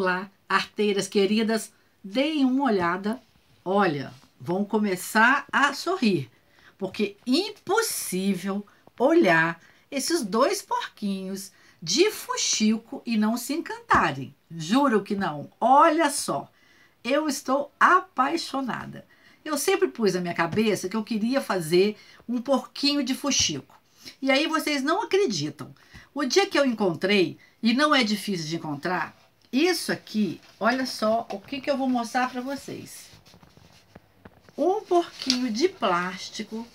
Olá, arteiras queridas, deem uma olhada. Olha, vão começar a sorrir, porque impossível olhar esses dois porquinhos de fuxico e não se encantarem. Juro que não. Olha só, eu estou apaixonada. Eu sempre pus na minha cabeça que eu queria fazer um porquinho de fuxico. E aí vocês não acreditam. O dia que eu encontrei, e não é difícil de encontrar, isso aqui, olha só o que, que eu vou mostrar para vocês. Um porquinho de plástico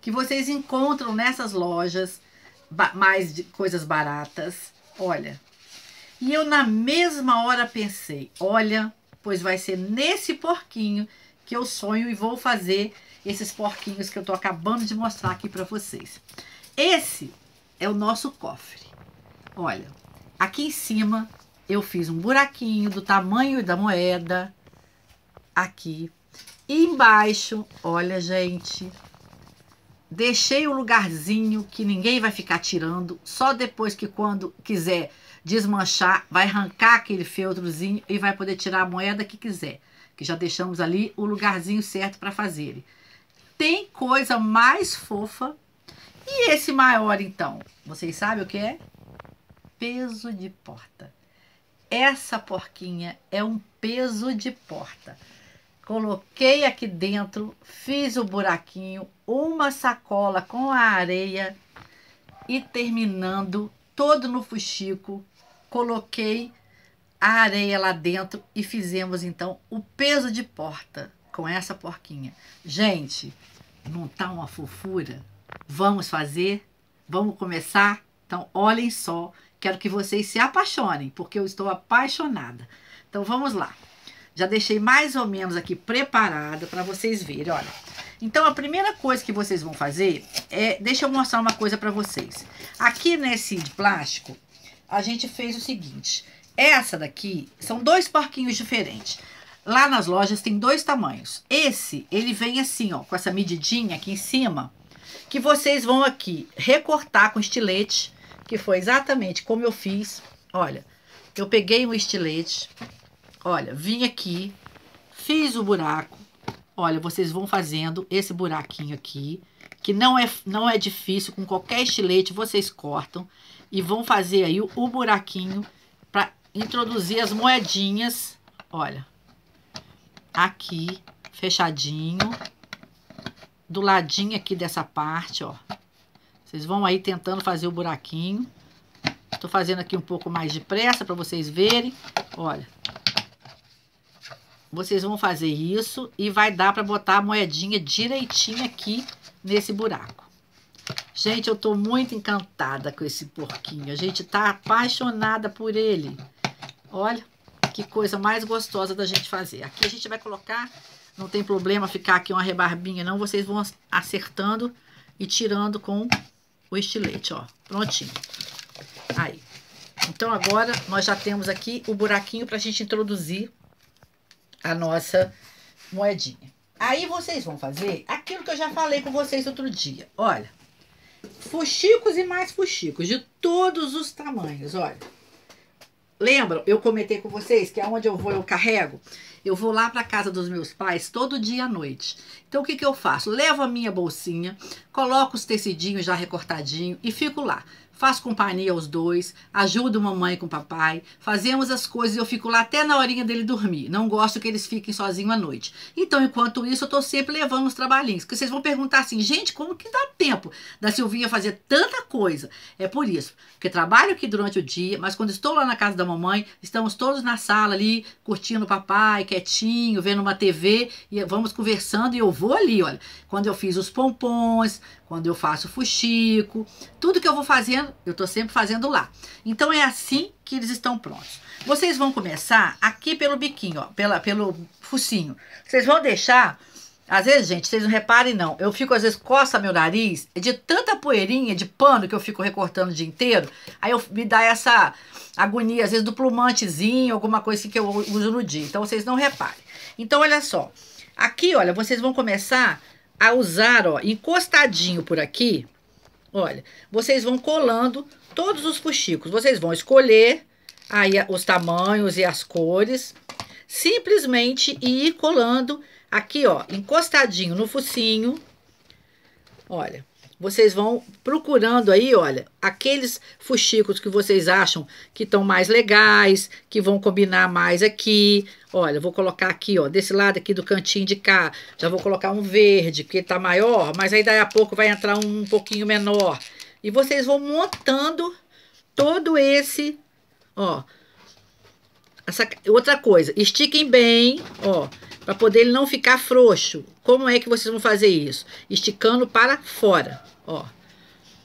que vocês encontram nessas lojas mais de coisas baratas. Olha, e eu na mesma hora pensei, olha, pois vai ser nesse porquinho que eu sonho e vou fazer esses porquinhos que eu tô acabando de mostrar aqui para vocês. Esse é o nosso cofre. Olha, aqui em cima eu fiz um buraquinho do tamanho da moeda aqui. E embaixo, olha, gente, deixei o um lugarzinho que ninguém vai ficar tirando, só depois que quando quiser desmanchar, vai arrancar aquele feltrozinho e vai poder tirar a moeda que quiser, que já deixamos ali o lugarzinho certo para fazer. Tem coisa mais fofa. E esse maior, então? Vocês sabem o que é? Peso de porta. Essa porquinha é um peso de porta. Coloquei aqui dentro, fiz o buraquinho, uma sacola com a areia e terminando todo no fuxico, coloquei a areia lá dentro e fizemos então o peso de porta com essa porquinha. Gente, não tá uma fofura? Vamos fazer? Vamos começar? Então, olhem só Quero que vocês se apaixonem, porque eu estou apaixonada. Então vamos lá. Já deixei mais ou menos aqui preparada para vocês verem, olha. Então a primeira coisa que vocês vão fazer é, deixa eu mostrar uma coisa para vocês. Aqui nesse de plástico, a gente fez o seguinte, essa daqui são dois porquinhos diferentes. Lá nas lojas tem dois tamanhos. Esse, ele vem assim, ó, com essa medidinha aqui em cima, que vocês vão aqui recortar com estilete que foi exatamente como eu fiz. Olha, eu peguei um estilete, olha, vim aqui, fiz o buraco. Olha, vocês vão fazendo esse buraquinho aqui, que não é, não é difícil, com qualquer estilete vocês cortam e vão fazer aí o, o buraquinho para introduzir as moedinhas, olha, aqui, fechadinho, do ladinho aqui dessa parte, ó, vocês vão aí tentando fazer o buraquinho. Estou fazendo aqui um pouco mais depressa para vocês verem. Olha. Vocês vão fazer isso e vai dar para botar a moedinha direitinho aqui nesse buraco. Gente, eu estou muito encantada com esse porquinho. A gente está apaixonada por ele. Olha que coisa mais gostosa da gente fazer. Aqui a gente vai colocar, não tem problema ficar aqui uma rebarbinha não. Vocês vão acertando e tirando com o estilete, ó, prontinho. Tá. Aí. Então, agora, nós já temos aqui o buraquinho para a gente introduzir a nossa moedinha. Aí, vocês vão fazer aquilo que eu já falei com vocês outro dia. Olha, fuxicos e mais fuxicos, de todos os tamanhos, olha. Lembram? Eu comentei com vocês que aonde eu vou eu carrego. Eu vou lá para casa dos meus pais todo dia à noite. Então o que, que eu faço? Levo a minha bolsinha, coloco os tecidinhos já recortadinhos e fico lá faz companhia aos dois, ajuda mamãe com o papai, fazemos as coisas eu fico lá até na horinha dele dormir. Não gosto que eles fiquem sozinhos à noite. Então, enquanto isso, eu tô sempre levando os trabalhinhos. Que vocês vão perguntar assim, gente, como que dá tempo da Silvinha fazer tanta coisa? É por isso, porque trabalho aqui durante o dia, mas quando estou lá na casa da mamãe, estamos todos na sala ali, curtindo o papai, quietinho, vendo uma TV, e vamos conversando e eu vou ali, olha. Quando eu fiz os pompons, quando eu faço fuxico, tudo que eu vou fazendo, eu estou sempre fazendo lá. Então é assim que eles estão prontos. Vocês vão começar aqui pelo biquinho, ó, pela, pelo focinho. Vocês vão deixar, às vezes, gente, vocês não reparem não, eu fico às vezes, coça meu nariz, é de tanta poeirinha de pano que eu fico recortando o dia inteiro, aí eu, me dá essa agonia, às vezes, do plumantezinho, alguma coisa que eu uso no dia. Então vocês não reparem. Então olha só, aqui, olha, vocês vão começar a usar, ó, encostadinho por aqui, olha, vocês vão colando todos os fuxicos. Vocês vão escolher aí os tamanhos e as cores, simplesmente ir colando aqui, ó, encostadinho no focinho. Olha, vocês vão procurando aí, olha, aqueles fuxicos que vocês acham que estão mais legais, que vão combinar mais aqui. Olha, vou colocar aqui, ó, desse lado aqui do cantinho de cá, já vou colocar um verde, porque tá maior, mas aí daí a pouco vai entrar um, um pouquinho menor. E vocês vão montando todo esse, ó. Essa, outra coisa, estiquem bem, ó, para poder ele não ficar frouxo. Como é que vocês vão fazer isso? Esticando para fora ó.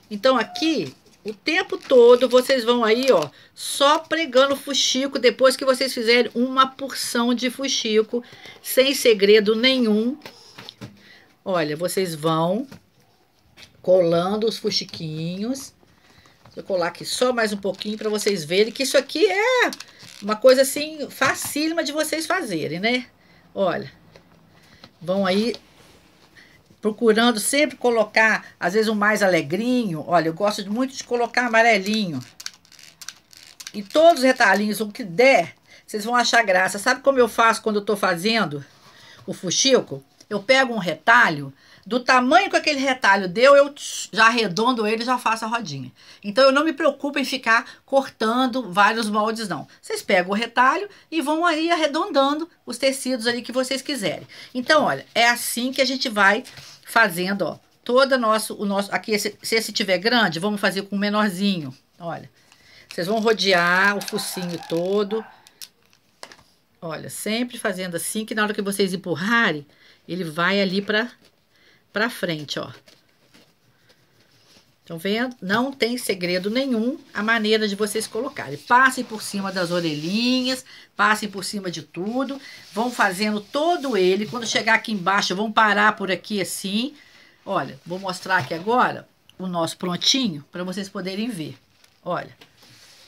Então, aqui, o tempo todo, vocês vão aí, ó, só pregando fuxico, depois que vocês fizerem uma porção de fuxico, sem segredo nenhum. Olha, vocês vão colando os fuxiquinhos. Vou colar aqui só mais um pouquinho para vocês verem que isso aqui é uma coisa assim facílima de vocês fazerem, né? Olha, vão aí procurando sempre colocar, às vezes, um mais alegrinho. Olha, eu gosto muito de colocar amarelinho. E todos os retalhinhos, o que der, vocês vão achar graça. Sabe como eu faço quando eu estou fazendo o fuxico? Eu pego um retalho, do tamanho que aquele retalho deu, eu já arredondo ele e já faço a rodinha. Então, eu não me preocupo em ficar cortando vários moldes, não. Vocês pegam o retalho e vão aí arredondando os tecidos ali que vocês quiserem. Então, olha, é assim que a gente vai fazendo, ó, todo nosso, o nosso, aqui, esse, se esse tiver grande, vamos fazer com o menorzinho, olha. Vocês vão rodear o focinho todo, olha, sempre fazendo assim, que na hora que vocês empurrarem, ele vai ali para para frente, ó. Estão vendo? Não tem segredo nenhum a maneira de vocês colocarem. Passem por cima das orelhinhas, passem por cima de tudo. Vão fazendo todo ele. Quando chegar aqui embaixo, vão parar por aqui assim. Olha, vou mostrar aqui agora o nosso prontinho para vocês poderem ver. Olha,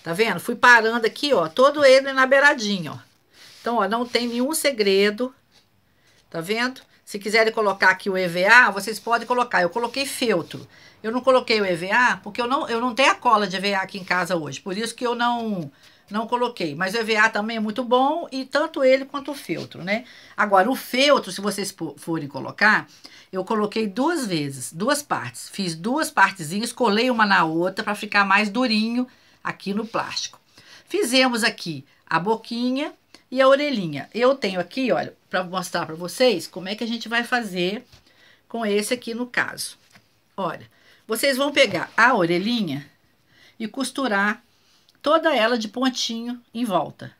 tá vendo? Fui parando aqui, ó, todo ele na beiradinha, ó. Então, ó, não tem nenhum segredo, tá vendo? Se quiserem colocar aqui o EVA, vocês podem colocar. Eu coloquei feltro. Eu não coloquei o EVA porque eu não, eu não tenho a cola de EVA aqui em casa hoje. Por isso que eu não não coloquei. Mas o EVA também é muito bom e tanto ele quanto o feltro, né? Agora, o feltro, se vocês forem colocar, eu coloquei duas vezes, duas partes. Fiz duas partezinhas, colei uma na outra para ficar mais durinho aqui no plástico. Fizemos aqui a boquinha, e a orelhinha. Eu tenho aqui, olha, para mostrar para vocês como é que a gente vai fazer com esse aqui no caso. Olha, vocês vão pegar a orelhinha e costurar toda ela de pontinho em volta,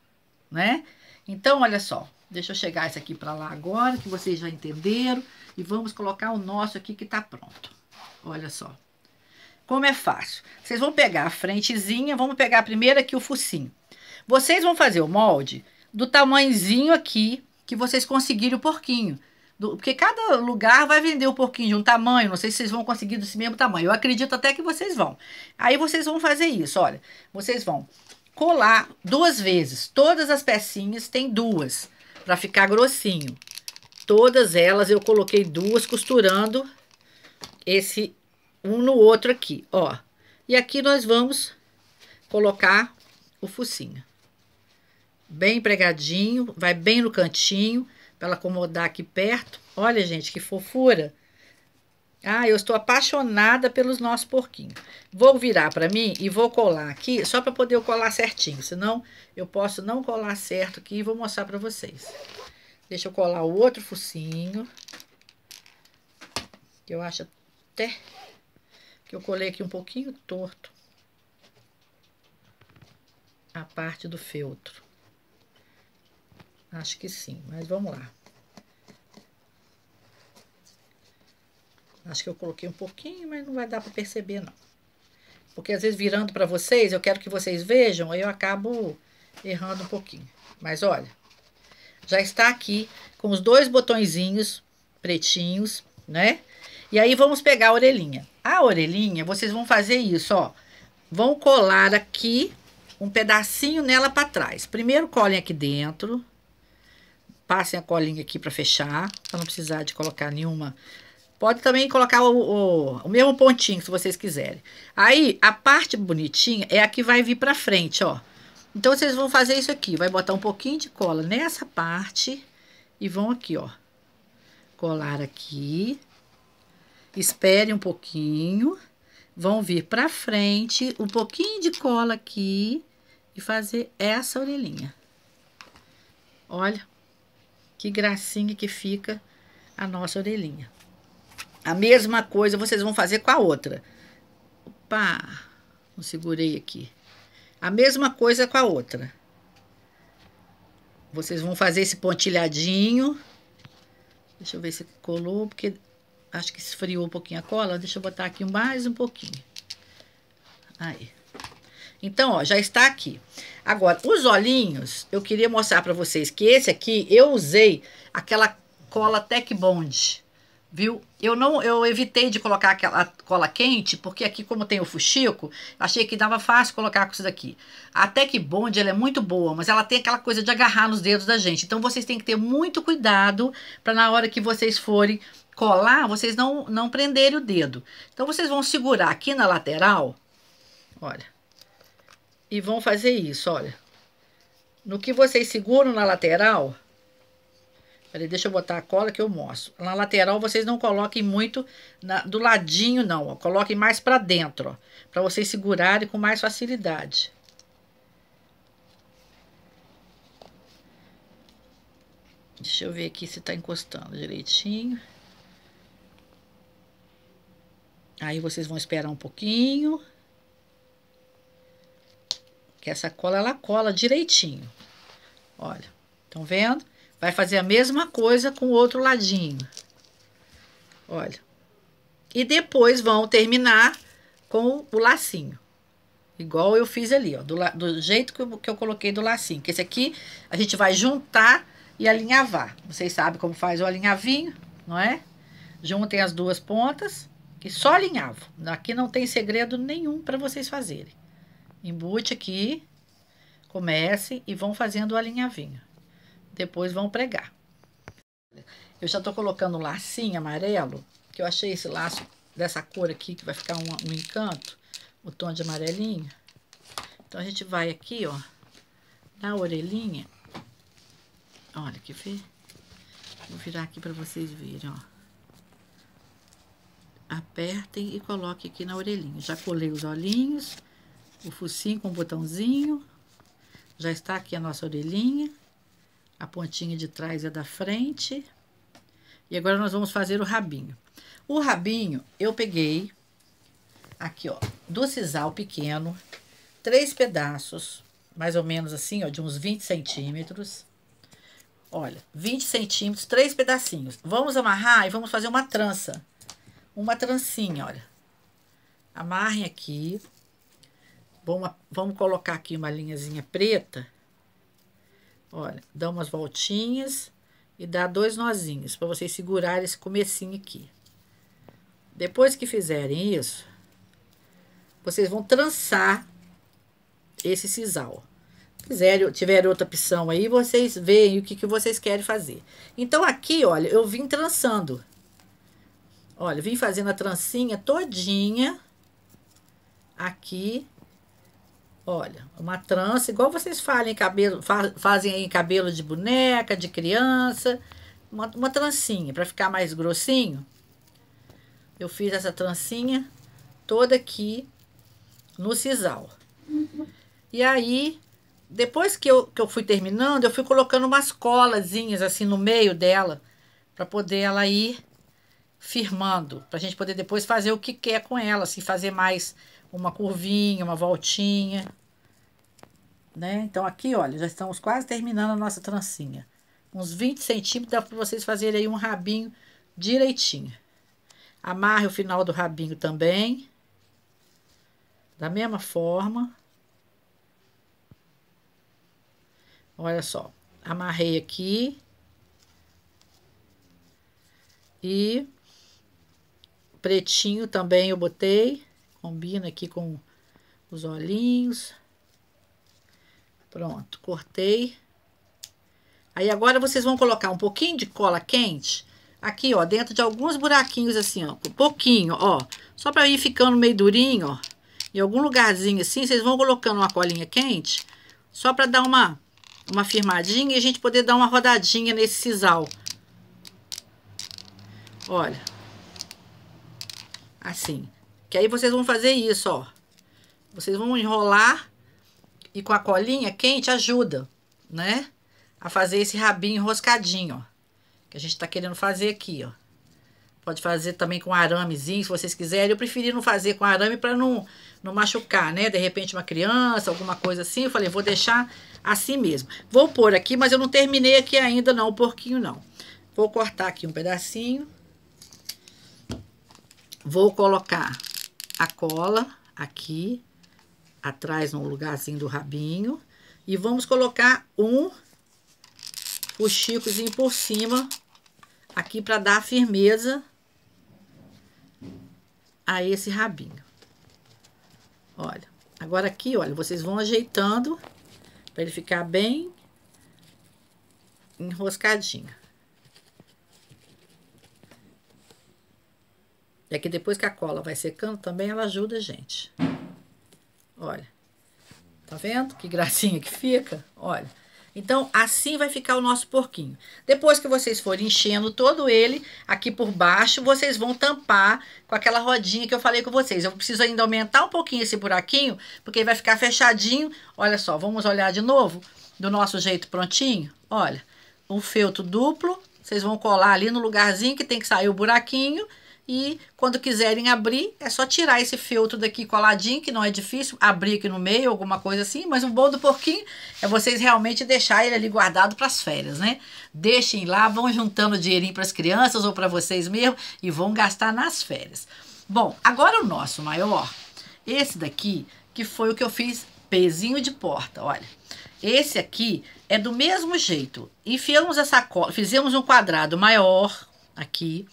né? Então, olha só, deixa eu chegar esse aqui para lá agora, que vocês já entenderam, e vamos colocar o nosso aqui que tá pronto. Olha só. Como é fácil. Vocês vão pegar a frentezinha, vamos pegar primeiro aqui o focinho. Vocês vão fazer o molde do tamanhozinho aqui que vocês conseguirem o porquinho. Do, porque cada lugar vai vender um porquinho de um tamanho, não sei se vocês vão conseguir desse mesmo tamanho. Eu acredito até que vocês vão. Aí vocês vão fazer isso, olha. Vocês vão colar duas vezes. Todas as pecinhas tem duas, para ficar grossinho. Todas elas eu coloquei duas costurando esse um no outro aqui, ó. E aqui nós vamos colocar o focinho bem pregadinho, vai bem no cantinho, para ela acomodar aqui perto. Olha, gente, que fofura. Ah, eu estou apaixonada pelos nossos porquinhos. Vou virar para mim e vou colar aqui, só para poder colar certinho, senão eu posso não colar certo aqui e vou mostrar para vocês. Deixa eu colar o outro focinho. Que eu acho até que eu colei aqui um pouquinho torto a parte do feltro. Acho que sim, mas vamos lá. Acho que eu coloquei um pouquinho, mas não vai dar para perceber, não. Porque às vezes virando para vocês, eu quero que vocês vejam, aí eu acabo errando um pouquinho. Mas olha, já está aqui com os dois botõezinhos pretinhos, né? E aí vamos pegar a orelhinha. A orelhinha, vocês vão fazer isso, ó. Vão colar aqui um pedacinho nela para trás. Primeiro colhem aqui dentro, Passem a colinha aqui para fechar, pra não precisar de colocar nenhuma. Pode também colocar o, o, o, mesmo pontinho, se vocês quiserem. Aí, a parte bonitinha é a que vai vir para frente, ó. Então, vocês vão fazer isso aqui. Vai botar um pouquinho de cola nessa parte e vão aqui, ó. Colar aqui. Espere um pouquinho. Vão vir para frente, um pouquinho de cola aqui e fazer essa orelhinha. Olha. Que gracinha que fica a nossa orelhinha. A mesma coisa vocês vão fazer com a outra. Opa, não segurei aqui. A mesma coisa com a outra. Vocês vão fazer esse pontilhadinho. Deixa eu ver se colou, porque acho que esfriou um pouquinho a cola. Deixa eu botar aqui mais um pouquinho. Aí. Então, ó, já está aqui. Agora, os olhinhos, eu queria mostrar para vocês que esse aqui, eu usei aquela cola Tech Bond, viu? Eu não, eu evitei de colocar aquela cola quente, porque aqui como tem o fuxico, achei que dava fácil colocar com isso daqui. A Tech Bond, ela é muito boa, mas ela tem aquela coisa de agarrar nos dedos da gente. Então vocês têm que ter muito cuidado para na hora que vocês forem colar, vocês não não prenderem o dedo. Então vocês vão segurar aqui na lateral. Olha e vão fazer isso, olha. No que vocês seguram na lateral, Peraí, deixa eu botar a cola que eu mostro. Na lateral, vocês não coloquem muito na, do ladinho, não. Ó, coloquem mais para dentro, ó. Pra vocês segurarem com mais facilidade. Deixa eu ver aqui se tá encostando direitinho. Aí, vocês vão esperar um pouquinho. Que essa cola, ela cola direitinho. Olha, estão vendo? Vai fazer a mesma coisa com o outro ladinho. Olha. E depois vão terminar com o lacinho. Igual eu fiz ali, ó. Do, do jeito que eu, que eu coloquei do lacinho. Que esse aqui a gente vai juntar e alinhavar. Vocês sabem como faz o alinhavinho, não é? Juntem as duas pontas e só alinhavam. Aqui não tem segredo nenhum para vocês fazerem. Embute aqui, comece e vão fazendo a linhavinha. Depois vão pregar. Eu já tô colocando um lacinho amarelo, que eu achei esse laço dessa cor aqui, que vai ficar um, um encanto, o tom de amarelinho. Então, a gente vai aqui, ó, na orelhinha. Olha, que ver? Vou virar aqui para vocês verem, ó. Apertem e coloque aqui na orelhinha. Já colei os olhinhos, o focinho com um botãozinho. Já está aqui a nossa orelhinha. A pontinha de trás é da frente. E agora nós vamos fazer o rabinho. O rabinho eu peguei aqui, ó, do sisal pequeno, três pedaços, mais ou menos assim, ó, de uns 20 centímetros. Olha, 20 centímetros, três pedacinhos. Vamos amarrar e vamos fazer uma trança. Uma trancinha, olha. Amarrem aqui. Vamos, vamos colocar aqui uma linhazinha preta. Olha, dá umas voltinhas e dá dois nozinhos para vocês segurarem esse comecinho aqui. Depois que fizerem isso, vocês vão trançar esse sisal. Quiserem, tiver outra opção aí, vocês veem o que, que vocês querem fazer. Então, aqui, olha, eu vim trançando. Olha, vim fazendo a trancinha todinha aqui Olha, uma trança, igual vocês falem cabelo, fa fazem aí cabelo de boneca, de criança, uma, uma trancinha para ficar mais grossinho. Eu fiz essa trancinha toda aqui no sisal. E aí, depois que eu, que eu fui terminando, eu fui colocando umas colazinhas assim no meio dela, para poder ela ir firmando, para a gente poder depois fazer o que quer com ela, assim, fazer mais uma curvinha, uma voltinha. Né? Então, aqui, olha, já estamos quase terminando a nossa trancinha. Uns 20 centímetros dá para vocês fazerem aí um rabinho direitinho. Amarre o final do rabinho também. Da mesma forma. Olha só. Amarrei aqui. E pretinho também eu botei. Combina aqui com os olhinhos. Pronto, cortei. Aí agora vocês vão colocar um pouquinho de cola quente aqui, ó, dentro de alguns buraquinhos assim, ó, um pouquinho, ó, só para ir ficando meio durinho, ó, em algum lugarzinho assim, vocês vão colocando uma colinha quente, só para dar uma uma firmadinha e a gente poder dar uma rodadinha nesse sisal. Olha. Assim. Que aí vocês vão fazer isso, ó. Vocês vão enrolar e com a colinha quente ajuda, né? A fazer esse rabinho enroscadinho, ó. Que a gente tá querendo fazer aqui, ó. Pode fazer também com aramezinho, se vocês quiserem. Eu preferi não fazer com arame para não, não machucar, né? De repente uma criança, alguma coisa assim. Eu falei, vou deixar assim mesmo. Vou pôr aqui, mas eu não terminei aqui ainda não, o porquinho não. Vou cortar aqui um pedacinho. Vou colocar a cola aqui, atrás no lugarzinho do rabinho. E vamos colocar um chicozinho por cima, aqui para dar firmeza a esse rabinho. Olha, agora aqui, olha, vocês vão ajeitando para ele ficar bem enroscadinho. É que depois que a cola vai secando, também ela ajuda a gente. Olha. Tá vendo? Que gracinha que fica. Olha. Então, assim vai ficar o nosso porquinho. Depois que vocês forem enchendo todo ele, aqui por baixo, vocês vão tampar com aquela rodinha que eu falei com vocês. Eu preciso ainda aumentar um pouquinho esse buraquinho, porque ele vai ficar fechadinho. Olha só, vamos olhar de novo do nosso jeito prontinho. Olha, um feltro duplo. Vocês vão colar ali no lugarzinho que tem que sair o buraquinho. E quando quiserem abrir, é só tirar esse feltro daqui coladinho, que não é difícil, abrir aqui no meio, alguma coisa assim. Mas o bom do porquinho é vocês realmente deixar ele ali guardado para as férias, né? Deixem lá, vão juntando dinheirinho para as crianças ou para vocês mesmo e vão gastar nas férias. Bom, agora o nosso maior, esse daqui, que foi o que eu fiz pezinho de porta, olha. Esse aqui é do mesmo jeito. Enfiamos essa sacola, fizemos um quadrado maior aqui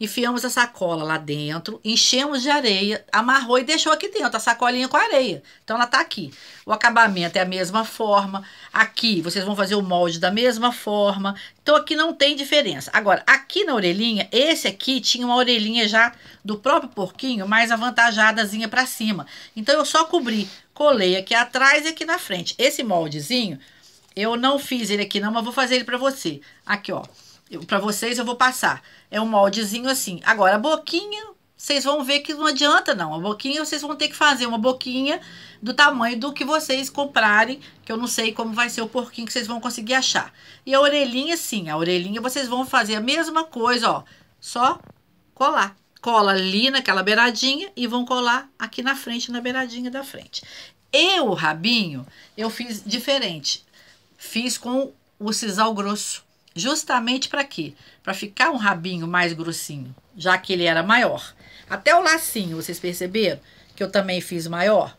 enfiamos a sacola lá dentro, enchemos de areia, amarrou e deixou aqui dentro a sacolinha com a areia. Então ela tá aqui. O acabamento é a mesma forma. Aqui vocês vão fazer o molde da mesma forma. Então aqui não tem diferença. Agora, aqui na orelhinha, esse aqui tinha uma orelhinha já do próprio porquinho, mais avantajadazinha para cima. Então eu só cobri, colei aqui atrás e aqui na frente. Esse moldezinho, eu não fiz ele aqui não, mas vou fazer ele para você. Aqui, ó. Para vocês eu vou passar. É um moldezinho assim. Agora, a boquinha, vocês vão ver que não adianta não. A boquinha vocês vão ter que fazer uma boquinha do tamanho do que vocês comprarem, que eu não sei como vai ser o porquinho que vocês vão conseguir achar. E a orelhinha sim, a orelhinha vocês vão fazer a mesma coisa, ó, só colar. Cola ali naquela beiradinha e vão colar aqui na frente, na beiradinha da frente. Eu, o rabinho, eu fiz diferente. Fiz com o sisal grosso. Justamente para quê? Para ficar um rabinho mais grossinho, já que ele era maior. Até o lacinho, vocês perceberam? Que eu também fiz maior.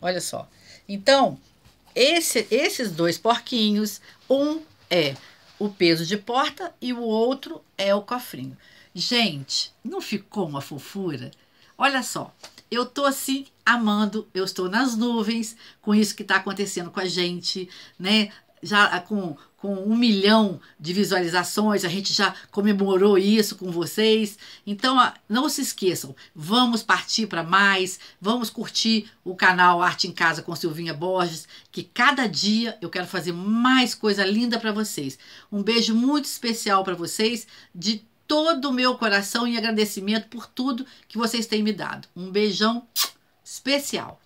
Olha só. Então, esse, esses dois porquinhos, um é o peso de porta e o outro é o cofrinho. Gente, não ficou uma fofura? Olha só, eu tô assim amando, eu estou nas nuvens com isso que está acontecendo com a gente, né? já ah, com, com um milhão de visualizações, a gente já comemorou isso com vocês. Então, ah, não se esqueçam, vamos partir para mais, vamos curtir o canal Arte em Casa com Silvinha Borges, que cada dia eu quero fazer mais coisa linda para vocês. Um beijo muito especial para vocês, de todo o meu coração e agradecimento por tudo que vocês têm me dado. Um beijão especial.